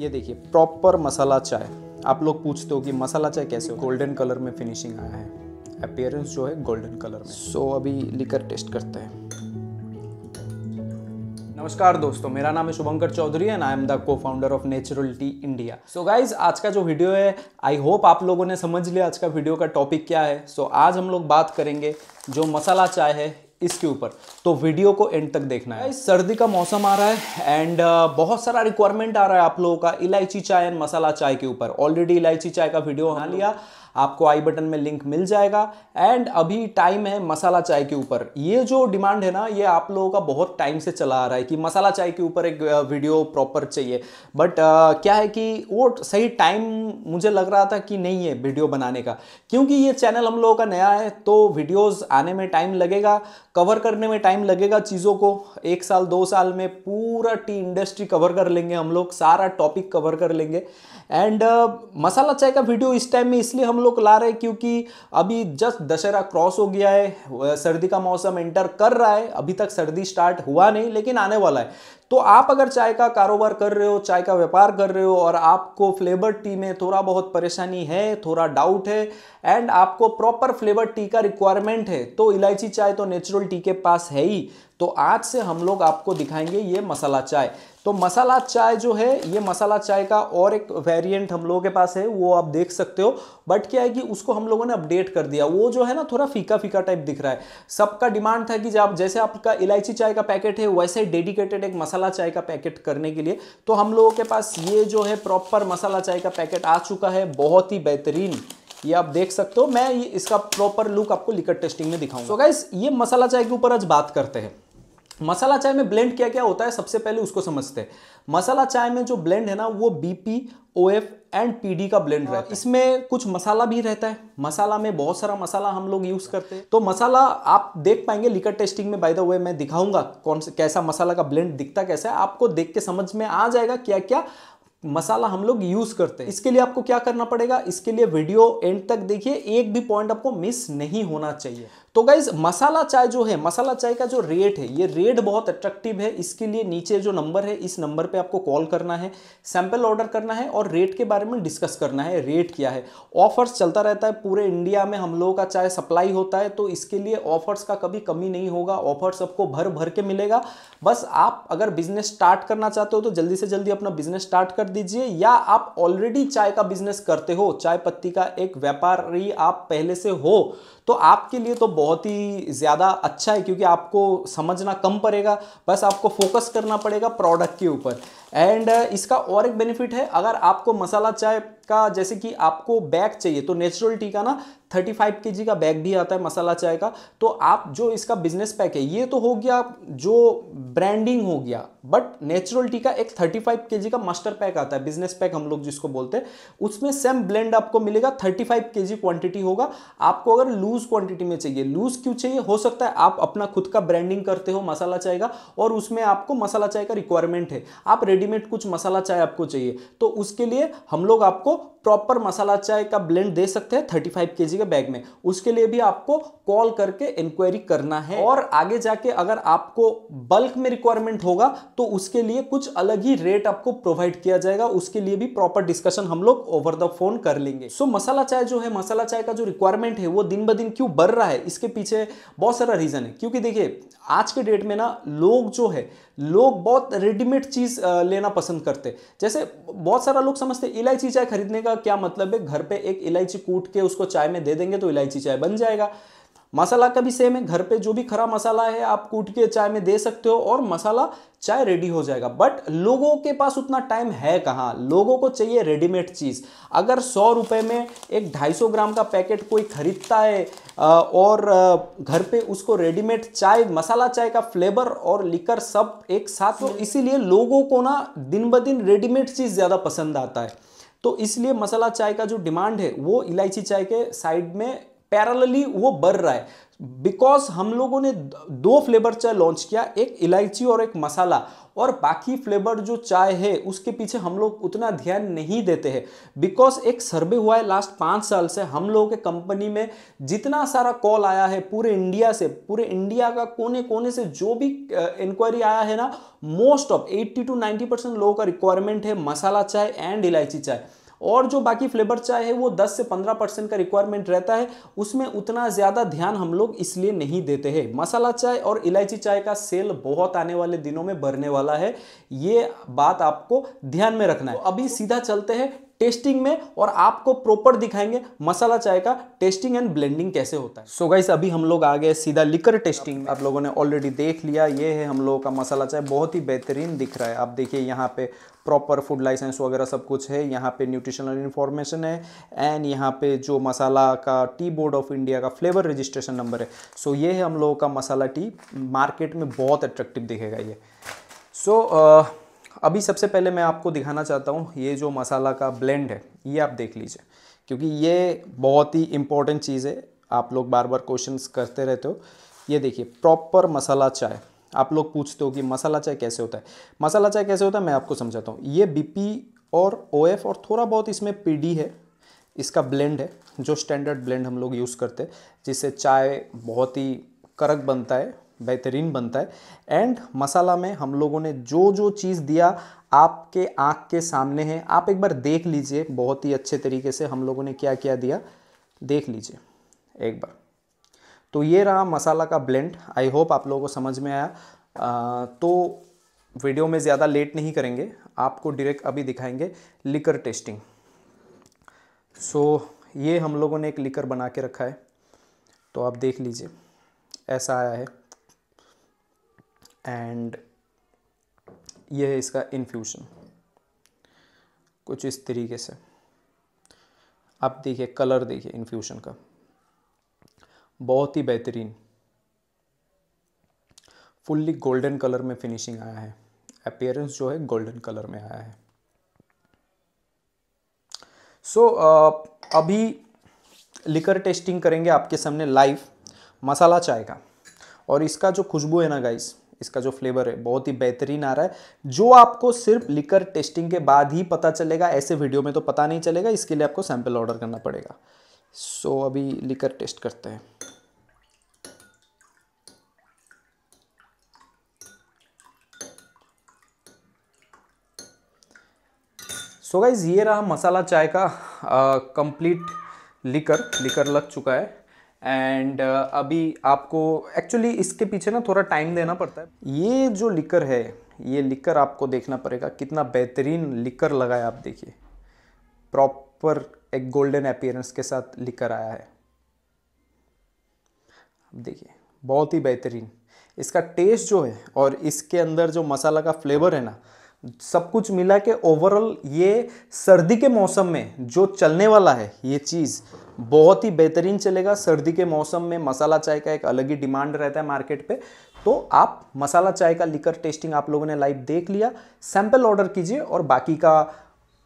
ये देखिए प्रॉपर मसाला चाय आप लोग पूछते हो कि मसाला चाय कैसे हो गोल्डन कलर में फिनिशिंग आया है अपियरेंस जो है गोल्डन कलर में सो so, अभी लिकर टेस्ट करते हैं नमस्कार दोस्तों मेरा नाम है शुभंकर चौधरी and I am the co founder of Natural Tea India so guys आज का जो वीडियो है आई होप आप लोगों ने समझ लिया आज का वीडियो का टॉपिक क्या है सो so, आज हम लोग बात करेंगे जो मसाला चाय है इसके ऊपर तो वीडियो को एंड तक देखना है सर्दी का मौसम आ रहा है एंड uh, बहुत सारा रिक्वायरमेंट आ रहा है आप लोगों का इलायची चाय एंड मसाला चाय के ऊपर ऑलरेडी इलायची चाय का वीडियो बना लिया आपको आई बटन में लिंक मिल जाएगा एंड अभी टाइम है मसाला चाय के ऊपर ये जो डिमांड है ना ये आप लोगों का बहुत टाइम से चला आ रहा है कि मसाला चाय के ऊपर एक वीडियो प्रॉपर चाहिए बट आ, क्या है कि वो सही टाइम मुझे लग रहा था कि नहीं है वीडियो बनाने का क्योंकि ये चैनल हम लोगों का नया है तो वीडियोज़ आने में टाइम लगेगा कवर करने में टाइम लगेगा चीज़ों को एक साल दो साल में पूरा टी इंडस्ट्री कवर कर लेंगे हम लोग सारा टॉपिक कवर कर लेंगे एंड मसाला चाय का वीडियो इस टाइम में इसलिए हम लोग लोग ला रहे हैं क्योंकि अभी जस्ट दशहरा क्रॉस हो गया है सर्दी का मौसम एंटर कर रहा है अभी तक सर्दी स्टार्ट हुआ नहीं लेकिन आने वाला है तो आप अगर चाय का कारोबार कर रहे हो चाय का व्यापार कर रहे हो और आपको फ्लेवर टी में थोड़ा बहुत परेशानी है थोड़ा डाउट है एंड आपको प्रॉपर फ्लेवर टी का रिक्वायरमेंट है तो इलायची चाय तो नेचुरल टी के पास है ही तो आज से हम लोग आपको दिखाएंगे ये मसाला चाय तो मसाला चाय जो है ये मसाला चाय का और एक वेरिएंट हम लोगों के पास है वो आप देख सकते हो बट क्या है कि उसको हम लोगों ने अपडेट कर दिया वो जो है ना थोड़ा फीका फीका टाइप दिख रहा है सबका डिमांड था कि जब जैसे आपका इलायची चाय का पैकेट है वैसे डेडिकेटेड एक मसाला चाय का पैकेट करने के लिए तो हम लोगों के पास ये जो है प्रॉपर मसाला चाय का पैकेट आ चुका है बहुत ही बेहतरीन ये आप देख सकते हो मैं इसका प्रॉपर लुक आपको लिकर टेस्टिंग में दिखाऊंगा सो so गाइस ये मसाला चाय के ऊपर आज बात करते हैं मसाला चाय में ब्लेंड क्या क्या होता है सबसे पहले उसको समझते हैं मसाला चाय में जो ब्लेंड है ना वो BP O F and D का ब्लेंड रहता है अच्छा। इसमें कुछ मसाला भी रहता है मसाला में बहुत सारा मसाला हम लोग यूज करते हैं तो मसाला आप देख पाएंगे लिकर टेस्टिंग में बाय द वे मैं दिखाऊंगा कौन सा कैसा मसाला का ब्लेंड दिखता कैसा है आपको देख के समझ में आ जाएगा क्या क्या मसाला हम लोग यूज करते हैं इसके लिए आपको क्या करना पड़ेगा इसके लिए वीडियो एंड तक देखिए एक भी पॉइंट आपको मिस नहीं होना चाहिए तो गाइज मसाला चाय जो है मसाला चाय का जो रेट है ये रेट बहुत अट्रैक्टिव है इसके लिए नीचे जो नंबर है इस नंबर पे आपको कॉल करना है सैंपल ऑर्डर करना है और रेट के बारे में डिस्कस करना है रेट क्या है ऑफर्स चलता रहता है पूरे इंडिया में हम लोगों का चाय सप्लाई होता है तो इसके लिए ऑफर्स का कभी कमी नहीं होगा ऑफर्स आपको भर भर के मिलेगा बस आप अगर बिजनेस स्टार्ट करना चाहते हो तो जल्दी से जल्दी अपना बिजनेस स्टार्ट कर कर दीजिए या आप ऑलरेडी चाय का बिजनेस करते हो चाय पत्ती का एक व्यापारी आप पहले से हो तो आपके लिए तो बहुत ही ज़्यादा अच्छा है क्योंकि आपको समझना कम पड़ेगा बस आपको फोकस करना पड़ेगा प्रोडक्ट के ऊपर एंड uh, इसका और एक बेनिफिट है अगर आपको मसाला चाय का जैसे कि आपको बैग चाहिए तो नेचुरल टी का ना 35 फाइव का बैग भी आता है मसाला चाय का तो आप जो इसका बिजनेस पैक है ये तो हो गया जो ब्रांडिंग हो गया बट नेचुरल टी का एक 35 फाइव का मास्टर पैक आता है बिजनेस पैक हम लोग जिसको बोलते हैं उसमें सेम ब्लेंड आपको मिलेगा 35 फाइव क्वांटिटी होगा आपको अगर लूज क्वांटिटी में चाहिए लूज क्यों चाहिए हो सकता है आप अपना खुद का ब्रांडिंग करते हो मसाला चाय का और उसमें आपको मसाला चाय का रिक्वायरमेंट है आप रेडी रेडीमेड कुछ मसाला चाय आपको चाहिए तो उसके लिए हम लोग आपको प्रॉपर मसाला चाय का ब्लेंड दे सकते हैं 35 फाइव के के बैग में उसके लिए भी आपको कॉल करके इंक्वायरी करना है और आगे जाके अगर आपको बल्क में रिक्वायरमेंट होगा तो उसके लिए कुछ अलग ही रेट आपको प्रोवाइड किया जाएगा उसके लिए भी प्रॉपर डिस्कशन हम लोग ओवर द फोन कर लेंगे सो so, मसाला चाय जो है मसाला चाय का जो रिक्वायरमेंट है वो दिन ब दिन क्यों बढ़ रहा है इसके पीछे बहुत सारा रीजन है क्योंकि देखिए आज के डेट में ना लोग जो है लोग बहुत रेडीमेड चीज़ लेना पसंद करते जैसे बहुत सारा लोग समझते इलायची चाय खरीदने का क्या मतलब है घर पे एक इलायची कूट के उसको चाय में दे देंगे तो इलायची चाय बन जाएगा मसाला का भी सेम है घर पे जो भी खरा मसाला है आप कूट के चाय में दे सकते हो और मसाला चाय रेडी हो जाएगा बट लोगों के पास उतना टाइम है कहाँ लोगों को चाहिए रेडीमेड चीज़ अगर सौ रुपये में एक ढाई सौ ग्राम का पैकेट कोई खरीदता है और घर पे उसको रेडीमेड चाय मसाला चाय का फ्लेवर और लिकर सब एक साथ तो इसीलिए लोगों को ना दिन ब दिन रेडीमेड चीज़ ज़्यादा पसंद आता है तो इसलिए मसाला चाय का जो डिमांड है वो इलायची चाय के साइड में पैरलली वो बढ़ रहा है बिकॉज हम लोगों ने दो फ्लेवर चाय लॉन्च किया एक इलायची और एक मसाला और बाकी फ्लेवर जो चाय है उसके पीछे हम लोग उतना ध्यान नहीं देते हैं बिकॉज एक सर्वे हुआ है लास्ट पाँच साल से हम लोगों के कंपनी में जितना सारा कॉल आया है पूरे इंडिया से पूरे इंडिया का कोने कोने से जो भी इंक्वायरी आया है ना मोस्ट ऑफ 80 टू 90 परसेंट लोगों का रिक्वायरमेंट है मसाला चाय एंड इलायची चाय और जो बाकी फ्लेवर चाय है वो 10 से 15 परसेंट का रिक्वायरमेंट रहता है उसमें उतना ज़्यादा ध्यान हम लोग इसलिए नहीं देते हैं मसाला चाय और इलायची चाय का सेल बहुत आने वाले दिनों में बढ़ने वाला है ये बात आपको ध्यान में रखना है तो अभी सीधा चलते हैं टेस्टिंग में और आपको प्रॉपर दिखाएंगे मसाला चाय का टेस्टिंग एंड ब्लेंडिंग कैसे होता है सो so गाइस अभी हम लोग आ गए सीधा लिकर टेस्टिंग आप लोगों ने ऑलरेडी देख लिया ये है हम लोगों का मसाला चाय बहुत ही बेहतरीन दिख रहा है आप देखिए यहाँ पे प्रॉपर फूड लाइसेंस वगैरह सब कुछ है यहाँ पे न्यूट्रिशनल इन्फॉर्मेशन है एंड यहाँ पे जो मसाला का टी बोर्ड ऑफ इंडिया का फ्लेवर रजिस्ट्रेशन नंबर है सो so ये है हम लोगों का मसाला टी मार्केट में बहुत अट्रैक्टिव दिखेगा ये सो so, uh, अभी सबसे पहले मैं आपको दिखाना चाहता हूँ ये जो मसाला का ब्लेंड है ये आप देख लीजिए क्योंकि ये बहुत ही इम्पॉर्टेंट चीज़ है आप लोग बार बार क्वेश्चंस करते रहते हो ये देखिए प्रॉपर मसाला चाय आप लोग पूछते हो कि मसाला चाय कैसे होता है मसाला चाय कैसे होता है मैं आपको समझाता हूँ ये बी और ओ और थोड़ा बहुत इसमें पी है इसका ब्लेंड है जो स्टैंडर्ड ब्लेंड हम लोग यूज़ करते हैं जिससे चाय बहुत ही करक बनता है बेहतरीन बनता है एंड मसाला में हम लोगों ने जो जो चीज़ दिया आपके आँख के सामने है आप एक बार देख लीजिए बहुत ही अच्छे तरीके से हम लोगों ने क्या क्या दिया देख लीजिए एक बार तो ये रहा मसाला का ब्लेंड आई होप आप लोगों को समझ में आया आ, तो वीडियो में ज़्यादा लेट नहीं करेंगे आपको डायरेक्ट अभी दिखाएंगे लिकर टेस्टिंग सो so, ये हम लोगों ने एक लिकर बना के रखा है तो आप देख लीजिए ऐसा आया है एंड ये है इसका इन्फ्यूज़न कुछ इस तरीके से आप देखिए कलर देखिए इन्फ्यूज़न का बहुत ही बेहतरीन फुल्ली गोल्डन कलर में फिनिशिंग आया है अपियरेंस जो है गोल्डन कलर में आया है सो so, uh, अभी लिकर टेस्टिंग करेंगे आपके सामने लाइव मसाला चाय का और इसका जो खुशबू है ना गाइस इसका जो फ्लेवर है बहुत ही बेहतरीन आ रहा है जो आपको सिर्फ लिकर टेस्टिंग के बाद ही पता चलेगा ऐसे वीडियो में तो पता नहीं चलेगा इसके लिए आपको सैंपल ऑर्डर करना पड़ेगा सो अभी लिकर टेस्ट करते हैं सो so गाइज ये रहा मसाला चाय का कंप्लीट लिकर लिकर लग चुका है एंड uh, अभी आपको एक्चुअली इसके पीछे ना थोड़ा टाइम देना पड़ता है ये जो लिकर है ये लिकर आपको देखना पड़ेगा कितना बेहतरीन लिकर लगाया आप देखिए प्रॉपर एक गोल्डन अपियरेंस के साथ लिकर आया है आप देखिए बहुत ही बेहतरीन इसका टेस्ट जो है और इसके अंदर जो मसाला का फ्लेवर है ना सब कुछ मिला के ओवरऑल ये सर्दी के मौसम में जो चलने वाला है ये चीज़ बहुत ही बेहतरीन चलेगा सर्दी के मौसम में मसाला चाय का एक अलग ही डिमांड रहता है मार्केट पे तो आप मसाला चाय का लिकर टेस्टिंग आप लोगों ने लाइव देख लिया सैंपल ऑर्डर कीजिए और बाकी का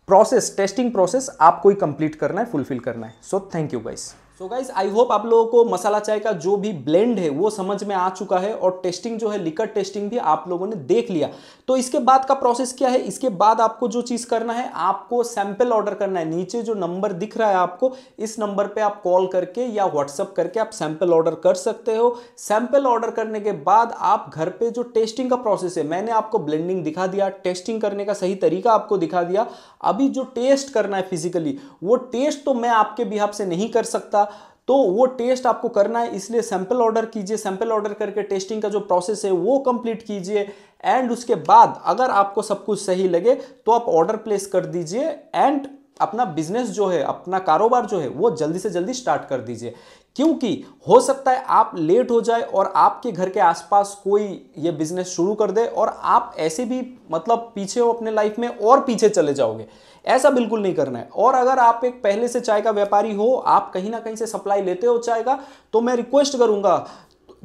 प्रोसेस टेस्टिंग प्रोसेस आपको ही कंप्लीट करना है फुलफिल करना है so thank you guys so guys I hope आप लोगों को मसाला चाय का जो भी ब्लेंड है वो समझ में आ चुका है और टेस्टिंग जो है लिकर टेस्टिंग भी आप लोगों ने देख लिया तो इसके बाद का प्रोसेस क्या है इसके बाद आपको जो चीज़ करना है आपको सैंपल ऑर्डर करना है नीचे जो नंबर दिख रहा है आपको इस नंबर पर आप कॉल करके या व्हाट्सअप करके आप सैंपल ऑर्डर कर सकते हो सैंपल ऑर्डर करने के बाद आप घर पर जो टेस्टिंग का प्रोसेस है मैंने आपको ब्लेंडिंग दिखा दिया टेस्टिंग करने का सही तरीका आपको दिखा दिया अभी जो टेस्ट करना है फिजिकली वो टेस्ट तो मैं आपके बिहाब से नहीं कर सकता तो वो टेस्ट आपको करना है इसलिए सैंपल ऑर्डर कीजिए सैंपल ऑर्डर करके टेस्टिंग का जो प्रोसेस है वो कंप्लीट कीजिए एंड उसके बाद अगर आपको सब कुछ सही लगे तो आप ऑर्डर प्लेस कर दीजिए एंड अपना बिजनेस जो है अपना कारोबार जो है वो जल्दी से जल्दी स्टार्ट कर दीजिए क्योंकि हो सकता है आप लेट हो जाए और आपके घर के आसपास कोई ये बिजनेस शुरू कर दे और आप ऐसे भी मतलब पीछे हो अपने लाइफ में और पीछे चले जाओगे ऐसा बिल्कुल नहीं करना है और अगर आप एक पहले से चाय का व्यापारी हो आप कहीं ना कहीं से सप्लाई लेते हो चाय का तो मैं रिक्वेस्ट करूंगा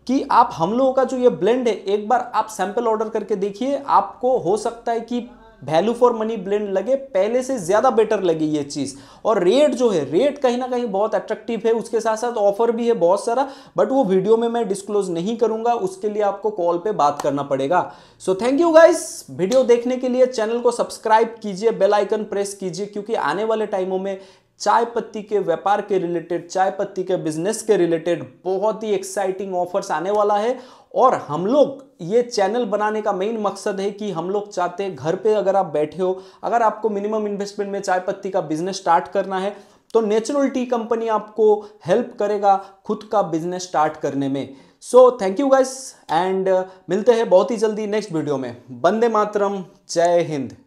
कि आप हम लोगों का जो ये ब्लेंड है एक बार आप सैंपल ऑर्डर करके देखिए आपको हो सकता है कि वैल्यू फॉर मनी ब्लेंड लगे पहले से ज़्यादा बेटर लगे ये चीज़ और रेट जो है रेट कहीं ना कहीं बहुत अट्रैक्टिव है उसके साथ साथ ऑफर भी है बहुत सारा बट वो वीडियो में मैं डिस्क्लोज नहीं करूंगा उसके लिए आपको कॉल पे बात करना पड़ेगा so thank you guys video देखने के लिए चैनल को सब्सक्राइब कीजिए बेल आइकन प्रेस कीजिए क्योंकि आने वाले टाइमों में चाय पत्ती के व्यापार के रिलेटेड चाय पत्ती के बिजनेस के रिलेटेड बहुत ही एक्साइटिंग ऑफर्स आने वाला है और हम लोग ये चैनल बनाने का मेन मकसद है कि हम लोग चाहते हैं घर पे अगर आप बैठे हो अगर आपको मिनिमम इन्वेस्टमेंट में चाय पत्ती का बिजनेस स्टार्ट करना है तो नेचुरल टी कंपनी आपको हेल्प करेगा खुद का बिजनेस स्टार्ट करने में so thank you guys and मिलते हैं बहुत ही जल्दी नेक्स्ट वीडियो में बंदे मातरम जय हिंद